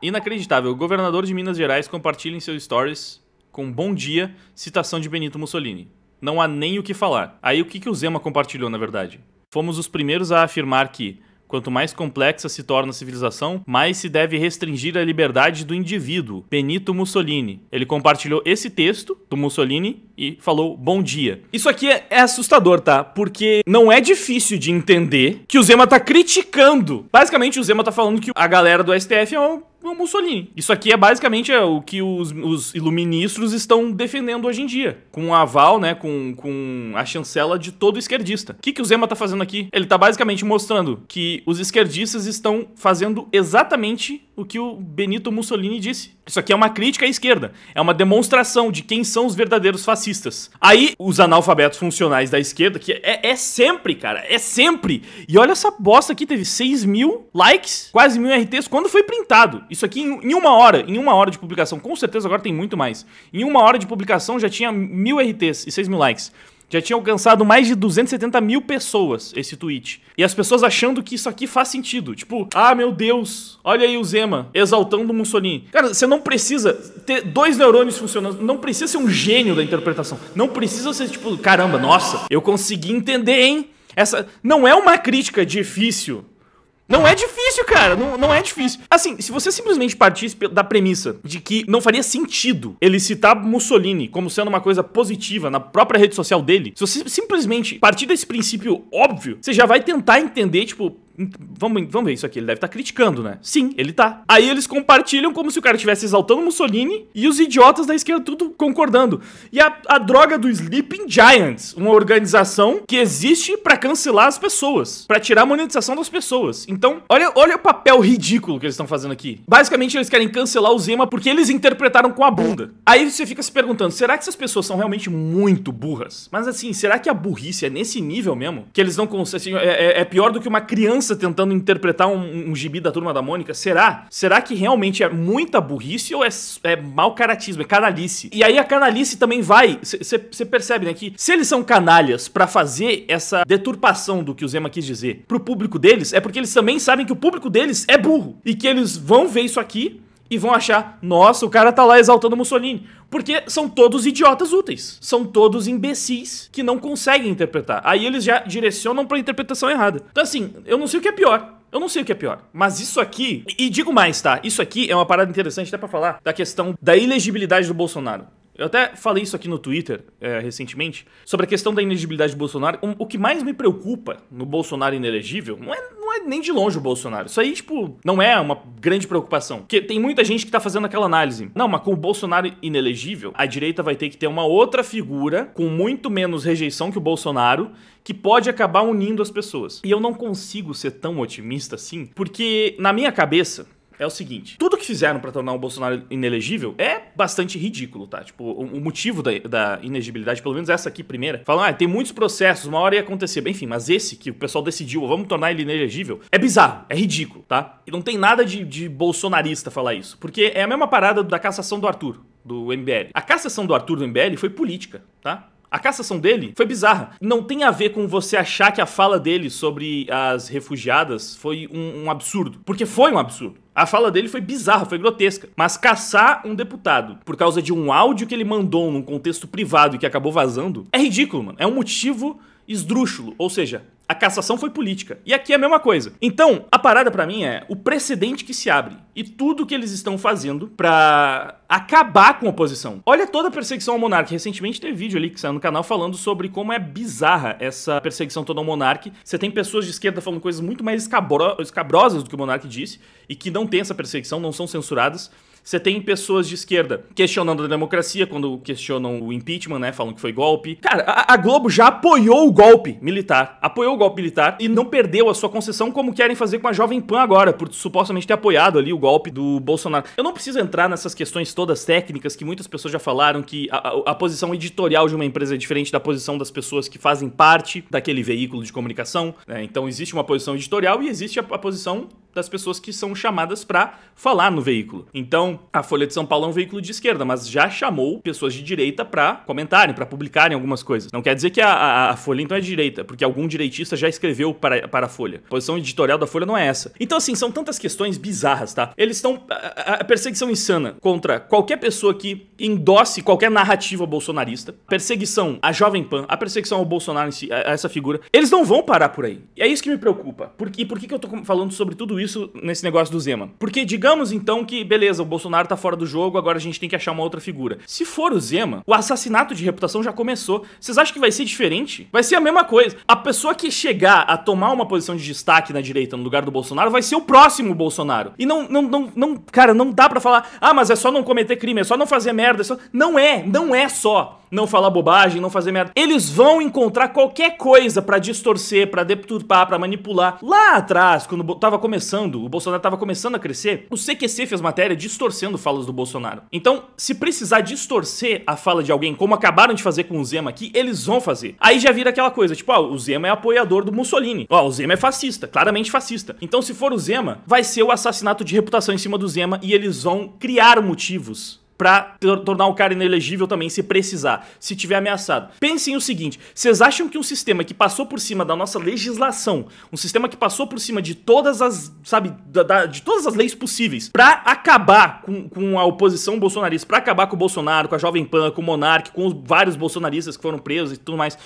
Inacreditável. O governador de Minas Gerais compartilha em seus stories com bom dia citação de Benito Mussolini. Não há nem o que falar. Aí o que, que o Zema compartilhou, na verdade? Fomos os primeiros a afirmar que, Quanto mais complexa se torna a civilização, mais se deve restringir a liberdade do indivíduo. Benito Mussolini. Ele compartilhou esse texto do Mussolini e falou bom dia. Isso aqui é, é assustador, tá? Porque não é difícil de entender que o Zema tá criticando. Basicamente, o Zema tá falando que a galera do STF é um o Mussolini. Isso aqui é basicamente é, o que os, os iluministros estão defendendo hoje em dia, com o aval, né, com, com a chancela de todo esquerdista. O que, que o Zema tá fazendo aqui? Ele tá basicamente mostrando que os esquerdistas estão fazendo exatamente o que o Benito Mussolini disse. Isso aqui é uma crítica à esquerda, é uma demonstração de quem são os verdadeiros fascistas. Aí, os analfabetos funcionais da esquerda, que é, é sempre, cara, é sempre. E olha essa bosta aqui, teve 6 mil likes, quase mil RTs, quando foi printado. Isso aqui em, em uma hora, em uma hora de publicação, com certeza agora tem muito mais. Em uma hora de publicação já tinha mil RTs e 6 mil likes. Já tinha alcançado mais de 270 mil pessoas esse tweet. E as pessoas achando que isso aqui faz sentido. Tipo, ah, meu Deus, olha aí o Zema exaltando o Mussolini. Cara, você não precisa ter dois neurônios funcionando. Não precisa ser um gênio da interpretação. Não precisa ser tipo, caramba, nossa, eu consegui entender, hein? Essa não é uma crítica difícil não é difícil, cara. Não, não é difícil. Assim, se você simplesmente partisse da premissa de que não faria sentido ele citar Mussolini como sendo uma coisa positiva na própria rede social dele, se você simplesmente partir desse princípio óbvio, você já vai tentar entender, tipo, Vamos, vamos ver isso aqui. Ele deve estar tá criticando, né? Sim, ele tá. Aí eles compartilham como se o cara estivesse exaltando Mussolini e os idiotas da esquerda tudo concordando. E a, a droga do Sleeping Giants, uma organização que existe para cancelar as pessoas, para tirar a monetização das pessoas. Então, olha, olha o papel ridículo que eles estão fazendo aqui. Basicamente, eles querem cancelar o Zema porque eles interpretaram com a bunda. Aí você fica se perguntando, será que essas pessoas são realmente muito burras? Mas assim, será que a burrice é nesse nível mesmo? Que eles não conseguem... Assim, é, é, é pior do que uma criança criança tentando interpretar um, um gibi da Turma da Mônica? Será? Será que realmente é muita burrice ou é, é mau caratismo, é canalice? E aí a canalice também vai, você percebe, né, que se eles são canalhas para fazer essa deturpação do que o Zema quis dizer pro público deles, é porque eles também sabem que o público deles é burro e que eles vão ver isso aqui e vão achar, nossa, o cara tá lá exaltando Mussolini. Porque são todos idiotas úteis. São todos imbecis que não conseguem interpretar. Aí eles já direcionam pra interpretação errada. Então, assim, eu não sei o que é pior. Eu não sei o que é pior, mas isso aqui, e digo mais, tá? Isso aqui é uma parada interessante até para falar da questão da ilegibilidade do Bolsonaro. Eu até falei isso aqui no Twitter é, recentemente, sobre a questão da inelegibilidade do Bolsonaro. o que mais me preocupa no Bolsonaro inelegível não é é nem de longe o Bolsonaro. Isso aí, tipo, não é uma grande preocupação. Porque tem muita gente que tá fazendo aquela análise. Não, mas com o Bolsonaro inelegível, a direita vai ter que ter uma outra figura com muito menos rejeição que o Bolsonaro que pode acabar unindo as pessoas. E eu não consigo ser tão otimista assim, porque na minha cabeça, é o seguinte: tudo que fizeram para tornar o Bolsonaro inelegível é bastante ridículo, tá? Tipo, o, o motivo da, da, pelo menos essa aqui primeira, falam, ah, tem muitos processos, uma hora ia acontecer. Enfim, mas esse que o pessoal decidiu, vamos tornar ele inelegível, é bizarro, é ridículo, tá? E não tem nada de, de bolsonarista falar isso, porque é a mesma parada da cassação do Arthur, do MBL. A cassação do Arthur do MBL foi política, tá? A cassação dele foi bizarra. Não tem a ver com você achar que a fala dele sobre as refugiadas foi um, um absurdo. Porque foi um absurdo. A fala dele foi bizarra, foi grotesca. Mas caçar um deputado por causa de um áudio que ele mandou num contexto privado e que acabou vazando é ridículo, mano. É um motivo esdrúxulo. Ou seja, a cassação foi política. E aqui é a mesma coisa. Então, a parada para mim é o precedente que se abre e tudo que eles estão fazendo para acabar com a oposição. Olha toda a perseguição ao monarca. Recentemente teve vídeo ali que saiu no canal falando sobre como é bizarra essa perseguição toda ao monarca. Você tem pessoas de esquerda falando coisas muito mais escabro escabrosas do que o monarca disse e que não tem essa perseguição, não são censuradas. Você tem pessoas de esquerda questionando a democracia quando questionam o impeachment, né? Falam que foi golpe. Cara, a, a Globo já apoiou o golpe militar. Apoiou o golpe militar e não perdeu a sua concessão como querem fazer com a Jovem Pan agora, por supostamente ter apoiado ali o golpe do Bolsonaro. Eu não preciso entrar nessas questões todas técnicas que muitas pessoas já falaram que a, a, a posição editorial de uma empresa é diferente da posição das pessoas que fazem parte daquele veículo de comunicação. Né? Então existe uma posição editorial e existe a, a posição das pessoas que são chamadas para falar no veículo. Então, a Folha de São Paulo é um veículo de esquerda, mas já chamou pessoas de direita para comentarem, para publicarem algumas coisas. Não quer dizer que a, a, a, Folha então é de direita, porque algum direitista já escreveu para, para a Folha. A posição editorial da Folha não é essa. Então, assim, são tantas questões bizarras, tá? Eles estão. A, a perseguição insana contra qualquer pessoa que endosse qualquer narrativa bolsonarista, perseguição à Jovem Pan, a perseguição ao Bolsonaro, si, a, a, essa figura, eles não vão parar por aí. E é isso que me preocupa. Por, e por que, que eu tô falando sobre tudo isso nesse negócio do Zema? Porque digamos então que, beleza, o Bolsonaro Bolsonaro tá fora do jogo, agora a gente tem que achar uma outra figura. Se for o Zema, o assassinato de reputação já começou. Vocês acham que vai ser diferente? Vai ser a mesma coisa. A pessoa que chegar a tomar uma posição de destaque na direita no lugar do Bolsonaro vai ser o próximo Bolsonaro. E não, não, não, não cara, não dá para falar, ah, mas é só não cometer crime, é só não fazer merda, é só... Não é, não é só não falar bobagem, não fazer merda. Eles vão encontrar qualquer coisa para distorcer, para deturpar, para manipular. Lá atrás, quando tava começando, o Bolsonaro tava começando a crescer, o CQC fez matéria distorcendo distorcendo falas do Bolsonaro. Então, se precisar distorcer a fala de alguém, como acabaram de fazer com o Zema aqui, eles vão fazer. Aí já vira aquela coisa, tipo, ah, o Zema é apoiador do Mussolini. Ó, o Zema é fascista, claramente fascista. Então, se for o Zema, vai ser o assassinato de reputação em cima do Zema e eles vão criar motivos para tornar o cara inelegível também se precisar, se tiver ameaçado. Pensem o seguinte, vocês acham que um sistema que passou por cima da nossa legislação, um sistema que passou por cima de todas as, sabe, da, da, de todas as leis possíveis, para acabar com, com a oposição bolsonarista, para acabar com o Bolsonaro, com a Jovem Pan, com o Monark, com os vários bolsonaristas que foram presos e tudo mais,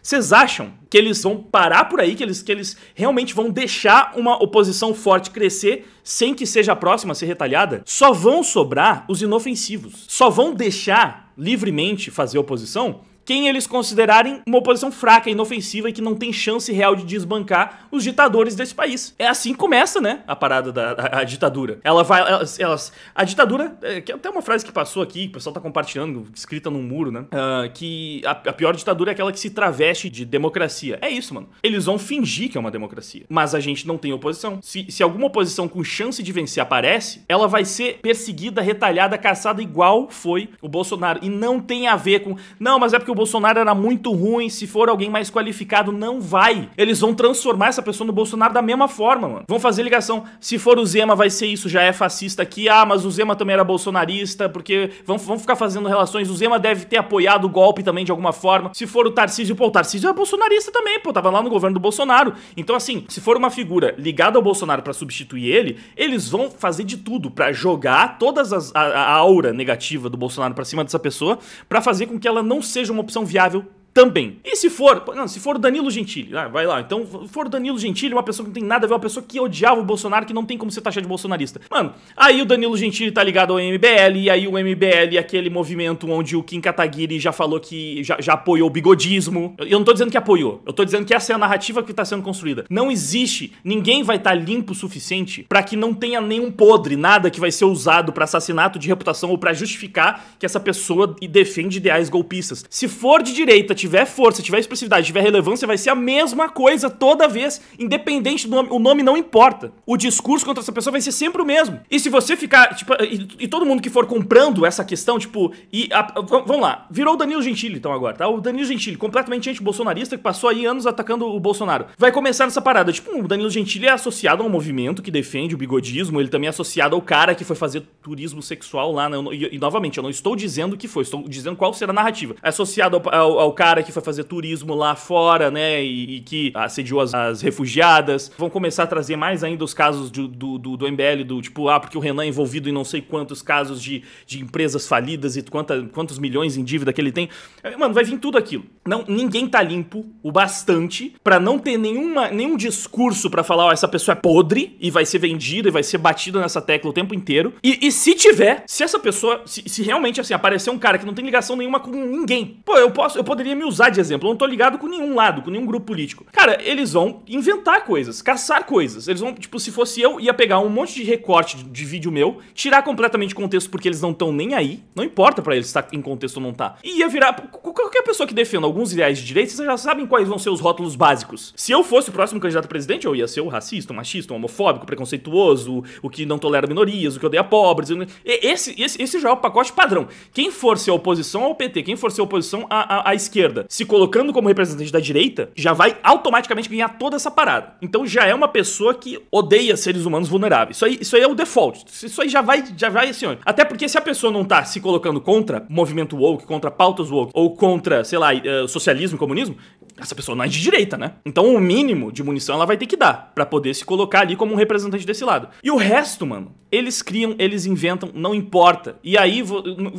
vocês acham que eles vão parar por aí, que eles, que eles realmente vão deixar uma oposição forte crescer sem que seja a próxima a ser retalhada, só vão sobrar os inofensivos. Só vão deixar livremente fazer oposição quem eles considerarem uma oposição fraca, inofensiva e que não tem chance real de desbancar os ditadores desse país. É assim que começa, né? A parada da a, a ditadura. Ela vai. Elas, a ditadura. É, é, até uma frase que passou aqui, que o pessoal tá compartilhando, escrita num muro, né? Uh, que a, a pior ditadura é aquela que se traveste de democracia. É isso, mano. Eles vão fingir que é uma democracia. Mas a gente não tem oposição. Se, se alguma oposição com chance de vencer aparece, ela vai ser perseguida, retalhada, caçada, igual foi o Bolsonaro. E não tem a ver com. Não, mas é porque o Bolsonaro era muito ruim, se for alguém mais qualificado, não vai. Eles vão transformar essa pessoa no Bolsonaro da mesma forma, mano. Vão fazer ligação, se for o Zema vai ser isso, já é fascista aqui, ah, mas o Zema também era bolsonarista, porque vão, vão ficar fazendo relações, o Zema deve ter apoiado o golpe também de alguma forma. Se for o Tarcísio, pô, o Tarcísio é bolsonarista também, pô, tava lá no governo do Bolsonaro. Então assim, se for uma figura ligada ao Bolsonaro para substituir ele, eles vão fazer de tudo para jogar todas as, a, a aura negativa do Bolsonaro para cima dessa pessoa, para fazer com que ela não seja uma opção viável também. E se for, não, se for Danilo Gentili, ah, vai lá. Então, for Danilo Gentili, uma pessoa que não tem nada a ver, uma pessoa que odiava o Bolsonaro, que não tem como ser taxado de bolsonarista. Mano, aí o Danilo Gentili tá ligado ao MBL, e aí o MBL, é aquele movimento onde o Kim Kataguiri já falou que já, já apoiou o bigodismo. Eu, eu, não tô dizendo que apoiou, eu tô dizendo que essa é a narrativa que tá sendo construída. Não existe, ninguém vai estar tá limpo o suficiente para que não tenha nenhum podre, nada que vai ser usado para assassinato de reputação ou para justificar que essa pessoa defende ideais golpistas. Se for de direita, tiver força, tiver expressividade, tiver relevância, vai ser a mesma coisa toda vez, independente do nome. O nome não importa. O discurso contra essa pessoa vai ser sempre o mesmo. E se você ficar, tipo, e, e todo mundo que for comprando essa questão, tipo, e a, a, vamos lá, virou o Danilo Gentili então agora, tá? O Danilo Gentili, completamente anti-bolsonarista, que passou aí anos atacando o Bolsonaro. Vai começar nessa parada, tipo, o Danilo Gentili é associado a um movimento que defende o bigodismo, ele também é associado ao cara que foi fazer turismo sexual lá, né? e, e novamente, eu não estou dizendo que foi, estou dizendo qual será a narrativa. É associado ao, ao, ao cara cara que foi fazer turismo lá fora, né? E, e que assediou as, as, refugiadas. Vão começar a trazer mais ainda os casos do, do, do, do MBL, do tipo, ah, porque o Renan é envolvido em não sei quantos casos de, de empresas falidas e quanta, quantos milhões em dívida que ele tem. É, mano, vai vir tudo aquilo. Não, ninguém tá limpo o bastante para não ter nenhuma, nenhum discurso para falar, ó, essa pessoa é podre e vai ser vendida e vai ser batida nessa tecla o tempo inteiro. E, e se tiver, se essa pessoa, se, se realmente assim aparecer um cara que não tem ligação nenhuma com ninguém, pô, eu posso, eu poderia me usar de exemplo. Eu não tô ligado com nenhum lado, com nenhum grupo político. Cara, eles vão inventar coisas, caçar coisas. Eles vão, tipo, se fosse eu, ia pegar um monte de recorte de, de vídeo meu, tirar completamente contexto porque eles não estão nem aí. Não importa para eles estar tá em contexto ou não tá. E ia virar. Qualquer pessoa que defenda alguns ideais de direita, vocês já sabem quais vão ser os rótulos básicos. Se eu fosse o próximo candidato a presidente, eu ia ser o racista, o machista, o homofóbico, o preconceituoso, o que não tolera minorias, o que odeia pobres. Né? Esse, esse, esse já é o pacote padrão. Quem for ser oposição ao PT, quem for ser oposição à, à, à esquerda, esquerda se colocando como representante da direita, já vai automaticamente ganhar toda essa parada. Então já é uma pessoa que odeia seres humanos vulneráveis. Isso aí, isso aí é o default. Isso aí já vai, já vai assim, ó. Até porque se a pessoa não tá se colocando contra movimento woke, contra pautas woke, ou contra, sei lá, eh, socialismo, comunismo, essa pessoa não é de direita, né? Então o mínimo de munição ela vai ter que dar para poder se colocar ali como um representante desse lado. E o resto, mano, eles criam, eles inventam, não importa. E aí,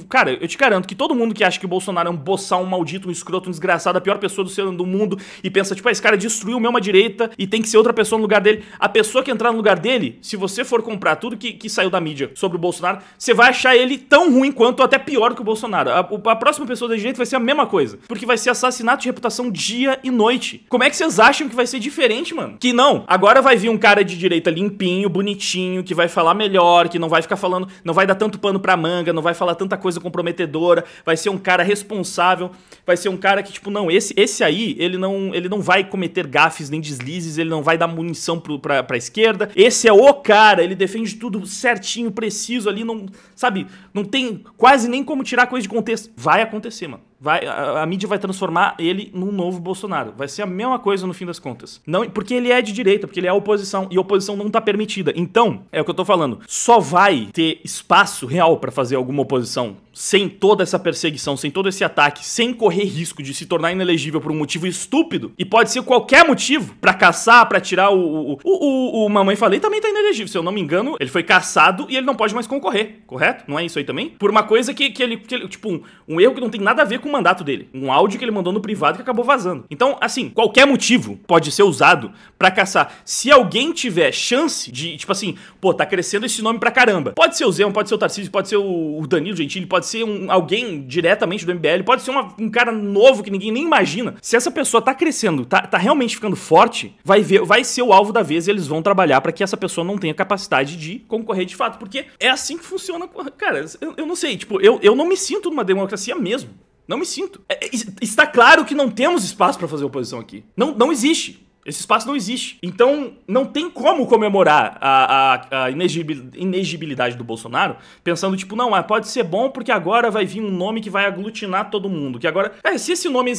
cara, eu te garanto que todo mundo que acha que o Bolsonaro é um boçal, um maldito, um escroto, um desgraçado, a pior pessoa do ser do mundo e pensa, tipo, ah, esse cara destruiu o meu uma direita e tem que ser outra pessoa no lugar dele. A pessoa que entrar no lugar dele, se você for comprar tudo que, que saiu da mídia sobre o Bolsonaro, você vai achar ele tão ruim quanto até pior que o Bolsonaro. A, a próxima pessoa da direita vai ser a mesma coisa, porque vai ser assassinato de reputação de dia e noite. Como é que vocês acham que vai ser diferente, mano? Que não, agora vai vir um cara de direita limpinho, bonitinho, que vai falar melhor, que não vai ficar falando, não vai dar tanto pano pra manga, não vai falar tanta coisa comprometedora, vai ser um cara responsável, vai ser um cara que, tipo, não, esse, esse aí, ele não, ele não vai cometer gafes nem deslizes, ele não vai dar munição pro, pra, pra esquerda. Esse é o cara, ele defende tudo certinho, preciso ali, não, sabe, não tem quase nem como tirar coisa de contexto. Vai acontecer, mano. Vai, a, a, mídia vai transformar ele num novo Bolsonaro. Vai ser a mesma coisa no fim das contas. Não, porque ele é de direita, porque ele é oposição e oposição não tá permitida. Então, é o que eu tô falando. Só vai ter espaço real para fazer alguma oposição sem toda essa perseguição, sem todo esse ataque, sem correr risco de se tornar inelegível por um motivo estúpido, e pode ser qualquer motivo, para caçar, para tirar o o, o, o, o. Mamãe Falei também tá inelegível, se eu não me engano, ele foi caçado e ele não pode mais concorrer, correto? Não é isso aí também? Por uma coisa que, que, ele, que ele Tipo, um, um erro que não tem nada a ver com o mandato dele. Um áudio que ele mandou no privado que acabou vazando. Então, assim, qualquer motivo pode ser usado para caçar. Se alguém tiver chance de, tipo assim, pô, tá crescendo esse nome pra caramba. Pode ser o Zema, pode ser o Tarcísio, pode ser o Danilo Gentili, pode pode ser um, alguém diretamente do MBL, pode ser uma, um cara novo que ninguém nem imagina. Se essa pessoa tá crescendo, tá, tá realmente ficando forte, vai ver, vai ser o alvo da vez e eles vão trabalhar para que essa pessoa não tenha capacidade de concorrer de fato. Porque é assim que funciona. Cara, eu, eu não sei, tipo, eu, eu não me sinto numa democracia mesmo. Não me sinto. É, é está claro que não temos espaço para fazer oposição aqui. Não, não existe. Esse espaço não existe. Então, não tem como comemorar a, a, a inegibilidade do Bolsonaro pensando, tipo, não, pode ser bom porque agora vai vir um nome que vai aglutinar todo mundo. Que agora. É, se esse nome.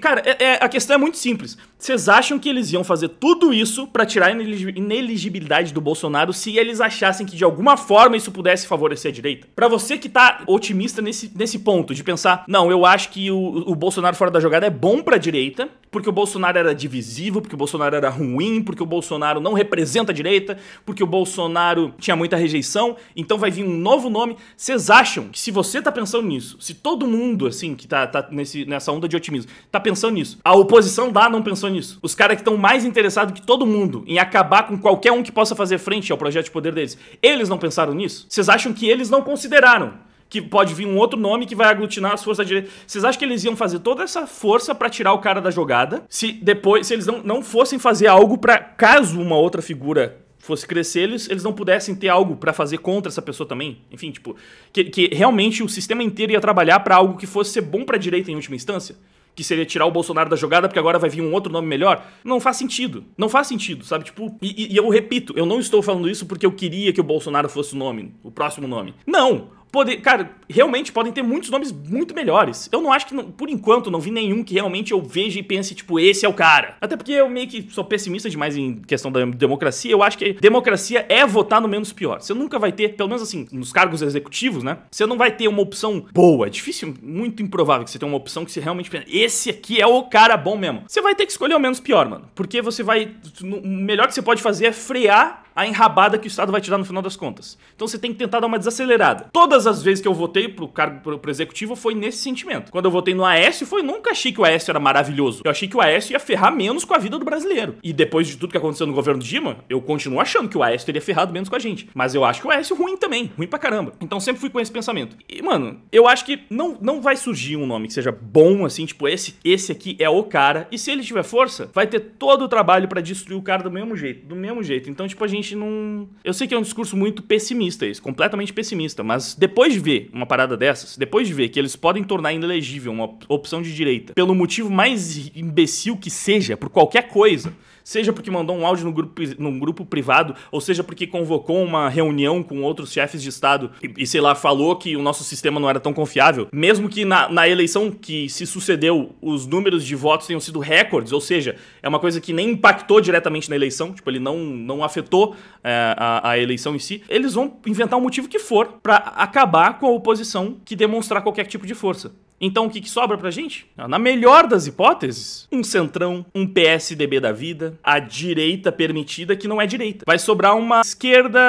Cara, é, é, a questão é muito simples. Vocês acham que eles iam fazer tudo isso para tirar a ineligibilidade do Bolsonaro se eles achassem que de alguma forma isso pudesse favorecer a direita? Para você que tá otimista nesse, nesse ponto, de pensar, não, eu acho que o, o Bolsonaro fora da jogada é bom pra direita, porque o Bolsonaro era divisivo, porque o Bolsonaro era ruim, porque o Bolsonaro não representa a direita, porque o Bolsonaro tinha muita rejeição, então vai vir um novo nome. Vocês acham que se você tá pensando nisso, se todo mundo, assim, que tá, tá nesse, nessa onda de otimismo, tá pensando nisso, a oposição lá não pensou nisso. Os caras que estão mais interessados que todo mundo em acabar com qualquer um que possa fazer frente ao projeto de poder deles, eles não pensaram nisso? Vocês acham que eles não consideraram que pode vir um outro nome que vai aglutinar as forças da direita. Vocês acham que eles iam fazer toda essa força para tirar o cara da jogada? Se depois, se eles não, não fossem fazer algo para caso uma outra figura fosse crescer, eles, eles não pudessem ter algo para fazer contra essa pessoa também. Enfim, tipo, que, que realmente o sistema inteiro ia trabalhar para algo que fosse ser bom para a direita em última instância que seria tirar o Bolsonaro da jogada porque agora vai vir um outro nome melhor. Não faz sentido. Não faz sentido, sabe? Tipo, e, e, eu repito, eu não estou falando isso porque eu queria que o Bolsonaro fosse o nome, o próximo nome. Não! poder, cara, realmente podem ter muitos nomes muito melhores. Eu não acho que, por enquanto, não vi nenhum que realmente eu veja e pense, tipo, esse é o cara. Até porque eu meio que sou pessimista demais em questão da democracia. Eu acho que democracia é votar no menos pior. Você nunca vai ter, pelo menos assim, nos cargos executivos, né? Você não vai ter uma opção boa. É difícil, muito improvável que você tenha uma opção que você realmente pense esse aqui é o cara bom mesmo. Você vai ter que escolher o menos pior, mano. Porque você vai. O melhor que você pode fazer é frear a enrabada que o Estado vai tirar no final das contas. Então você tem que tentar dar uma desacelerada. Todas as vezes que eu votei pro cargo pro, pro executivo foi nesse sentimento. Quando eu votei no Aécio, foi nunca achei que o Aécio era maravilhoso. Eu achei que o Aécio ia ferrar menos com a vida do brasileiro. E depois de tudo que aconteceu no governo Dilma, eu continuo achando que o Aécio teria ferrado menos com a gente. Mas eu acho que o Aécio ruim também, ruim pra caramba. Então sempre fui com esse pensamento. E, mano, eu acho que não, não vai surgir um nome que seja bom assim, tipo, esse, esse aqui é o cara. E se ele tiver força, vai ter todo o trabalho para destruir o cara do mesmo jeito. Do mesmo jeito. Então, tipo, a gente gente não. Eu sei que é um discurso muito pessimista isso, completamente pessimista, mas depois de ver uma parada dessas, depois de ver que eles podem tornar inelegível uma opção de direita pelo motivo mais imbecil que seja, por qualquer coisa seja porque mandou um áudio no grupo, num grupo privado, ou seja porque convocou uma reunião com outros chefes de Estado e, e sei lá, falou que o nosso sistema não era tão confiável, mesmo que na, na eleição que se sucedeu os números de votos tenham sido recordes, ou seja, é uma coisa que nem impactou diretamente na eleição, tipo, ele não, não afetou é, a, a eleição em si, eles vão inventar um motivo que for para acabar com a oposição que demonstrar qualquer tipo de força. Então o que, que sobra pra gente? Ah, na melhor das hipóteses, um centrão, um PSDB da vida, a direita permitida que não é direita. Vai sobrar uma esquerda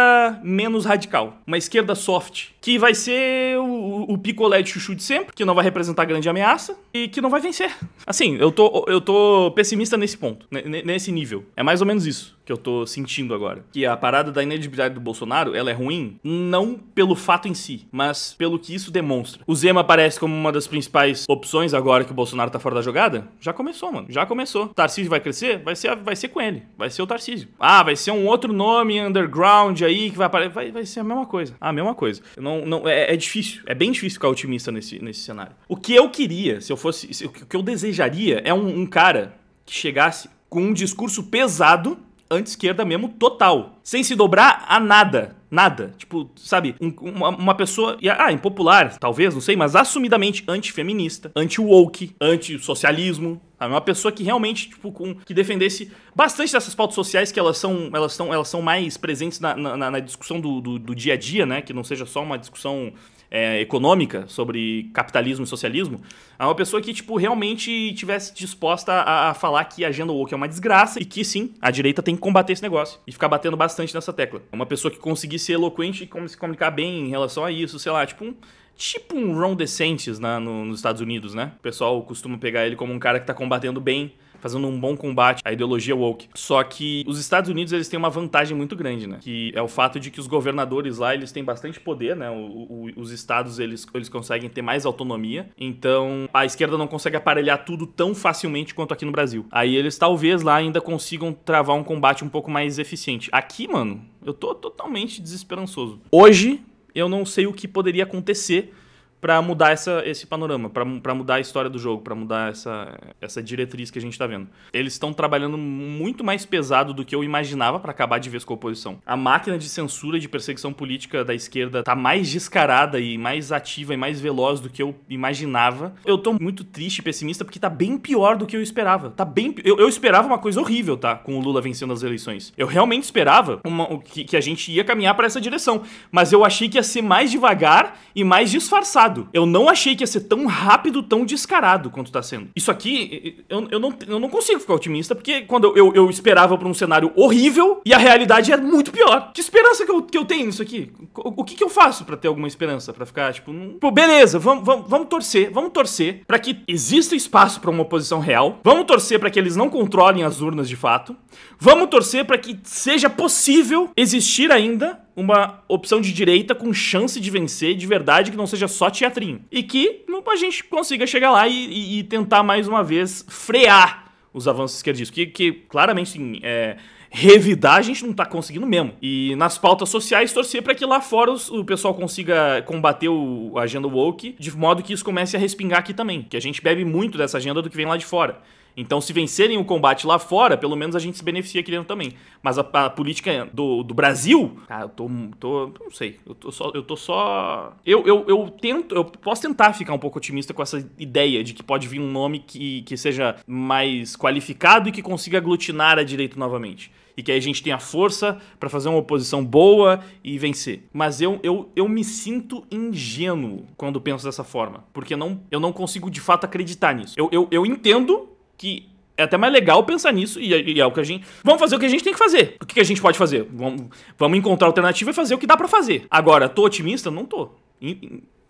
menos radical, uma esquerda soft, que vai ser o, o picolé de chuchu de sempre, que não vai representar grande ameaça e que não vai vencer. Assim, eu tô, eu tô pessimista nesse ponto, nesse nível. É mais ou menos isso que eu tô sentindo agora. Que a parada da ineligibilidade do Bolsonaro, ela é ruim, não pelo fato em si, mas pelo que isso demonstra. O Zema aparece como uma das principais opções agora que o Bolsonaro tá fora da jogada? Já começou, mano. Já começou. Tarcísio vai crescer? Vai ser, vai ser com ele. Vai ser o Tarcísio. Ah, vai ser um outro nome underground aí que vai aparecer. Vai, vai ser a mesma coisa. ah A mesma coisa. Não, não, é, é difícil. É bem difícil ficar otimista nesse, nesse cenário. O que eu queria, se eu fosse. Se, o que eu desejaria é um, um cara que chegasse com um discurso pesado anti-esquerda mesmo total sem se dobrar a nada. Nada. Tipo, sabe, um, uma, uma, pessoa. Ah, impopular, talvez, não sei, mas assumidamente antifeminista, anti-woke, anti-socialismo. Uma pessoa que realmente, tipo, com, que defendesse bastante dessas pautas sociais que elas são, elas são, elas são mais presentes na, na, na discussão do, do, do dia a dia, né? Que não seja só uma discussão é, econômica sobre capitalismo e socialismo, a é uma pessoa que, tipo, realmente tivesse disposta a, a falar que a agenda woke é uma desgraça e que, sim, a direita tem que combater esse negócio e ficar batendo bastante bastante nessa tecla. Uma pessoa que conseguisse ser eloquente e como se comunicar bem em relação a isso, sei lá, tipo um tipo um Ron DeSantis na, né, no, nos Estados Unidos, né? O pessoal costuma pegar ele como um cara que tá combatendo bem fazendo um bom combate à ideologia woke. Só que os Estados Unidos eles têm uma vantagem muito grande, né? Que é o fato de que os governadores lá eles têm bastante poder, né? O, o, os estados eles, eles conseguem ter mais autonomia. Então a esquerda não consegue aparelhar tudo tão facilmente quanto aqui no Brasil. Aí eles talvez lá ainda consigam travar um combate um pouco mais eficiente. Aqui, mano, eu tô totalmente desesperançoso. Hoje eu não sei o que poderia acontecer para mudar essa, esse panorama, para mudar a história do jogo, para mudar essa, essa diretriz que a gente tá vendo. Eles estão trabalhando muito mais pesado do que eu imaginava para acabar de vez com a oposição. A máquina de censura e de perseguição política da esquerda tá mais descarada e mais ativa e mais veloz do que eu imaginava. Eu tô muito triste e pessimista porque tá bem pior do que eu esperava. Tá bem eu, eu esperava uma coisa horrível, tá? Com o Lula vencendo as eleições. Eu realmente esperava uma, que, que a gente ia caminhar para essa direção, mas eu achei que ia ser mais devagar e mais disfarçado errado. Eu não achei que ia ser tão rápido, tão descarado quanto tá sendo. Isso aqui, eu, eu, não, eu não consigo ficar otimista, porque quando eu, eu, eu esperava pra um cenário horrível e a realidade é muito pior. Que esperança que eu, que eu tenho nisso aqui? O, o que que eu faço para ter alguma esperança? para ficar, tipo, num... Pô, beleza, vamos vamo, vamo torcer, vamos torcer para que exista espaço para uma oposição real. Vamos torcer para que eles não controlem as urnas de fato. Vamos torcer para que seja possível existir ainda uma opção de direita com chance de vencer de verdade, que não seja só teatrinho. E que a gente consiga chegar lá e, e, e tentar mais uma vez frear os avanços esquerdistas, que, que claramente sim, é, revidar a gente não tá conseguindo mesmo. E nas pautas sociais, torcer para que lá fora o pessoal consiga combater o, a agenda woke, de modo que isso comece a respingar aqui também, que a gente bebe muito dessa agenda do que vem lá de fora. Então, se vencerem o combate lá fora, pelo menos a gente se beneficia aqui dentro também. Mas a, a política do, do Brasil, ah, eu tô, tô, Não sei. Eu tô só. Eu, tô só eu, eu, eu tento. Eu posso tentar ficar um pouco otimista com essa ideia de que pode vir um nome que, que seja mais qualificado e que consiga aglutinar a direita novamente e que aí a gente tenha força para fazer uma oposição boa e vencer. Mas eu, eu, eu me sinto ingênuo quando penso dessa forma, porque não, eu não consigo de fato acreditar nisso. Eu, eu, eu entendo que é até mais legal pensar nisso e, e, é o que a gente. Vamos fazer o que a gente tem que fazer. O que, a gente pode fazer? Vamos, vamos encontrar alternativa e fazer o que dá para fazer. Agora, tô otimista? Não tô.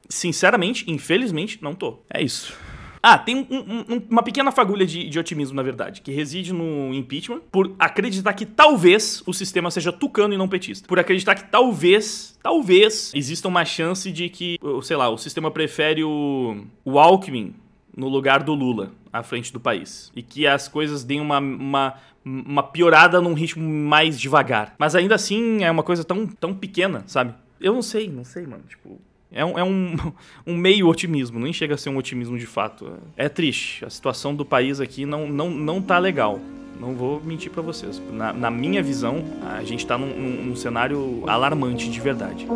Sinceramente, infelizmente, não tô. É isso. Ah, tem um, um, uma pequena fagulha de, de, otimismo, na verdade, que reside no impeachment por acreditar que talvez o sistema seja tucano e não petista. Por acreditar que talvez, talvez, exista uma chance de que, sei lá, o sistema prefere o, o Alckmin no lugar do Lula à frente do país. E que as coisas deem uma, uma, uma piorada num ritmo mais devagar. Mas ainda assim é uma coisa tão, tão pequena, sabe? Eu não sei, não sei, mano. Tipo, é um, é um, um, meio otimismo, nem chega a ser um otimismo de fato. É, é triste, a situação do país aqui não, não, não tá legal. Não vou mentir para vocês. Na, na, minha visão, a gente tá num, num, num cenário alarmante de verdade.